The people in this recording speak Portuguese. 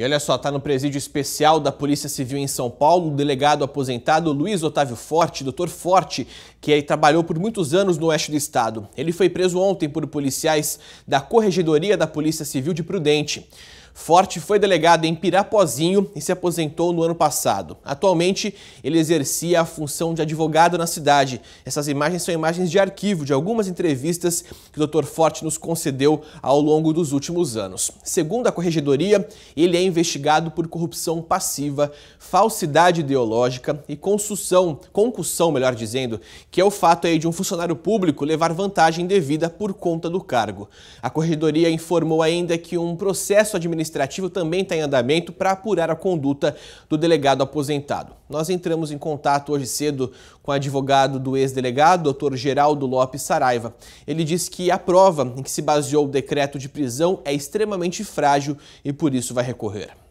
E olha só, está no presídio especial da Polícia Civil em São Paulo, o delegado aposentado Luiz Otávio Forte, doutor Forte, que aí trabalhou por muitos anos no oeste do estado. Ele foi preso ontem por policiais da Corregedoria da Polícia Civil de Prudente. Forte foi delegado em Pirapozinho e se aposentou no ano passado. Atualmente, ele exercia a função de advogado na cidade. Essas imagens são imagens de arquivo de algumas entrevistas que o Dr. Forte nos concedeu ao longo dos últimos anos. Segundo a corregedoria, ele é investigado por corrupção passiva, falsidade ideológica e construção, concussão, melhor dizendo, que é o fato aí de um funcionário público levar vantagem devida por conta do cargo. A corregedoria informou ainda que um processo administrativo administrativo também está em andamento para apurar a conduta do delegado aposentado. Nós entramos em contato hoje cedo com o advogado do ex-delegado, doutor Geraldo Lopes Saraiva. Ele diz que a prova em que se baseou o decreto de prisão é extremamente frágil e por isso vai recorrer.